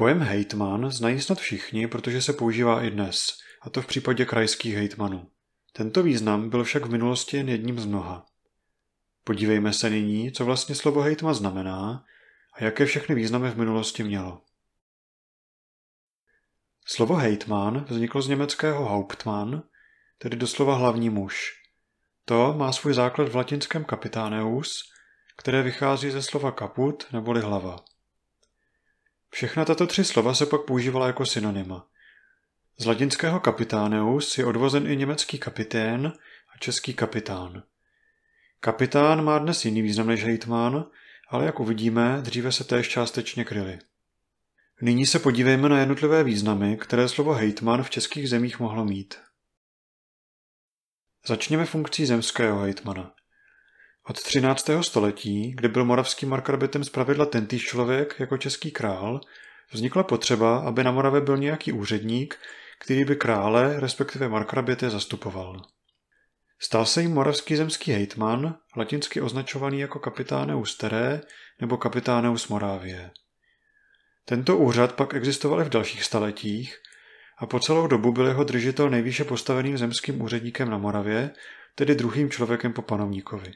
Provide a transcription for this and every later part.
Pojem hejtman znají snad všichni, protože se používá i dnes, a to v případě krajských hejtmanů. Tento význam byl však v minulosti jen jedním z mnoha. Podívejme se nyní, co vlastně slovo hejtma znamená a jaké všechny významy v minulosti mělo. Slovo hejtman vzniklo z německého Hauptmann, tedy doslova hlavní muž. To má svůj základ v latinském kapitáneus, které vychází ze slova kaput neboli hlava. Všechna tato tři slova se pak používala jako synonyma. Z latinského kapitáneus je odvozen i německý kapitén a český kapitán. Kapitán má dnes jiný význam než hejtman, ale jak uvidíme, dříve se též částečně kryly. Nyní se podívejme na jednotlivé významy, které slovo hejtman v českých zemích mohlo mít. Začněme funkcí zemského hejtmana. Od 13. století, kdy byl moravským markarbitem zpravidla tentýž člověk jako český král, vznikla potřeba, aby na Moravě byl nějaký úředník, který by krále, respektive markraběte, zastupoval. Stal se jim moravský zemský hejtman, latinsky označovaný jako kapitáneus teré nebo kapitáneus Morávie. Tento úřad pak existoval i v dalších staletích a po celou dobu byl jeho držitel nejvýše postaveným zemským úředníkem na Moravě, tedy druhým člověkem po panovníkovi.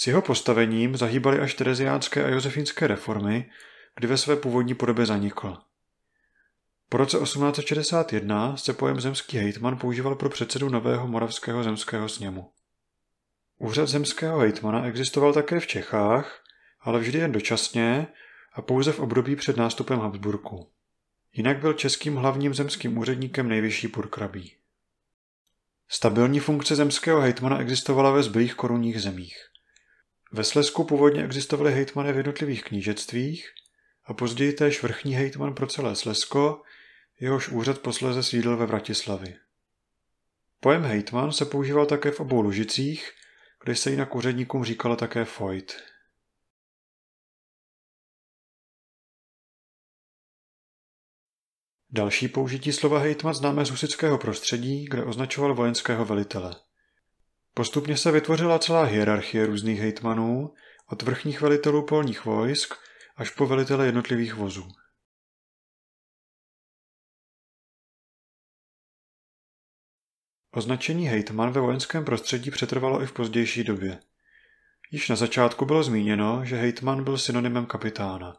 S jeho postavením zahýbaly až tereziánské a josefínské reformy, kdy ve své původní podobě zanikl. Po roce 1861 se pojem zemský hejtman používal pro předsedu nového moravského zemského sněmu. Úřad zemského hejtmana existoval také v Čechách, ale vždy jen dočasně a pouze v období před nástupem Habsburku. Jinak byl českým hlavním zemským úředníkem nejvyšší purkrabí. Stabilní funkce zemského hejtmana existovala ve zbylých korunních zemích. Ve Slesku původně existovaly hejtmany v jednotlivých knížectvích a později též vrchní hejtman pro celé Slesko, jehož úřad posléze sídl ve Vratislavi. Pojem hejtman se používal také v obou Lužicích, kde se jinak úředníkům říkalo také fojt. Další použití slova hejtman známe z husického prostředí, kde označoval vojenského velitele. Postupně se vytvořila celá hierarchie různých hejtmanů, od vrchních velitelů polních vojsk až po velitele jednotlivých vozů. Označení hejtman ve vojenském prostředí přetrvalo i v pozdější době. Již na začátku bylo zmíněno, že hejtman byl synonymem kapitána.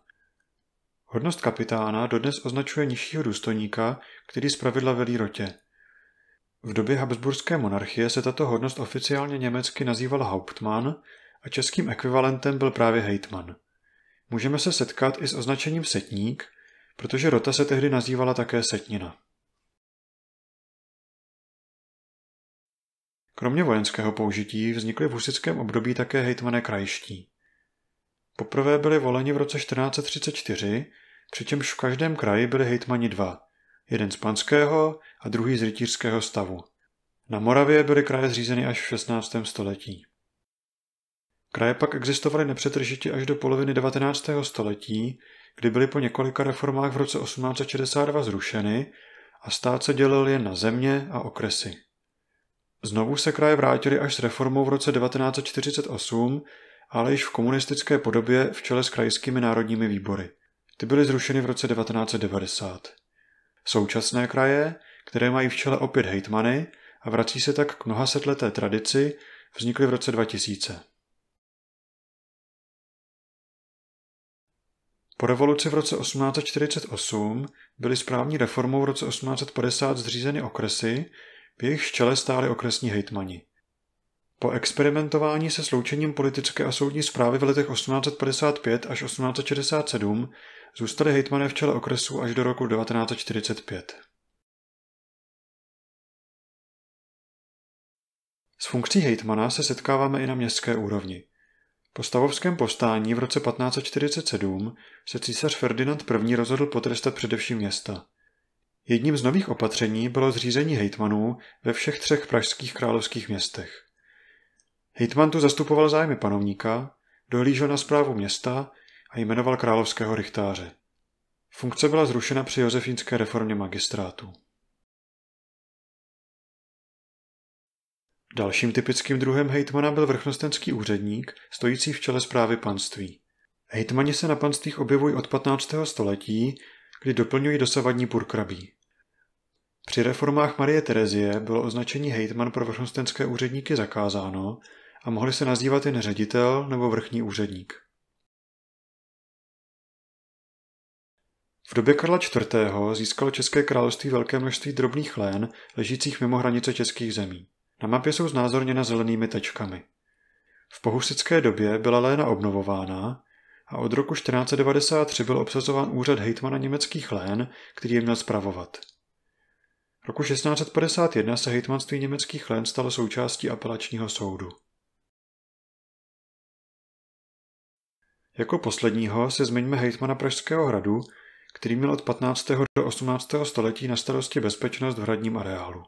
Hodnost kapitána dodnes označuje nižšího důstojníka, který zpravidla velí rotě – v době habsburské monarchie se tato hodnost oficiálně německy nazývala Hauptmann a českým ekvivalentem byl právě hejtman. Můžeme se setkat i s označením setník, protože rota se tehdy nazývala také setnina. Kromě vojenského použití vznikly v husickém období také hejtmané krajiští. Poprvé byly voleni v roce 1434, přičemž v každém kraji byli hejtmani dva – jeden z panského a druhý z rytířského stavu. Na Moravě byly kraje zřízeny až v 16. století. Kraje pak existovaly nepřetržitě až do poloviny 19. století, kdy byly po několika reformách v roce 1862 zrušeny a stát se dělil jen na země a okresy. Znovu se kraje vrátily až s reformou v roce 1948, ale již v komunistické podobě v čele s krajskými národními výbory. Ty byly zrušeny v roce 1990. Současné kraje, které mají v čele opět hejtmany a vrací se tak k mnoha setleté tradici, vznikly v roce 2000. Po revoluci v roce 1848 byly správní reformou v roce 1850 zřízeny okresy, v jejich čele stály okresní hejtmani. Po experimentování se sloučením politické a soudní zprávy v letech 1855 až 1867 Zůstali hejtmané v čele okresu až do roku 1945. S funkcí hejtmana se setkáváme i na městské úrovni. Po stavovském postání v roce 1547 se císař Ferdinand I. rozhodl potrestat především města. Jedním z nových opatření bylo zřízení hejtmanů ve všech třech pražských královských městech. Hejtman tu zastupoval zájmy panovníka, dohlížel na zprávu města a jmenoval královského rychtáře. Funkce byla zrušena při josefínské reformě magistrátu. Dalším typickým druhem hejtmana byl vrchnostenský úředník, stojící v čele zprávy panství. Hejtmani se na panstvích objevují od 15. století, kdy doplňují dosavadní purkrabí. Při reformách Marie Terezie bylo označení hejtman pro vrchnostenské úředníky zakázáno a mohli se nazývat jen ředitel nebo vrchní úředník. V době Karla IV. získalo České království velké množství drobných lén, ležících mimo hranice českých zemí. Na mapě jsou znázorněna zelenými tečkami. V pohusické době byla léna obnovována a od roku 1493 byl obsazován úřad hejtmana německých lén, který je měl V Roku 1651 se hejtmanství německých lén stalo součástí apelačního soudu. Jako posledního se zmiňme hejtmana Pražského hradu, který měl od 15. do 18. století na starosti bezpečnost v hradním areálu.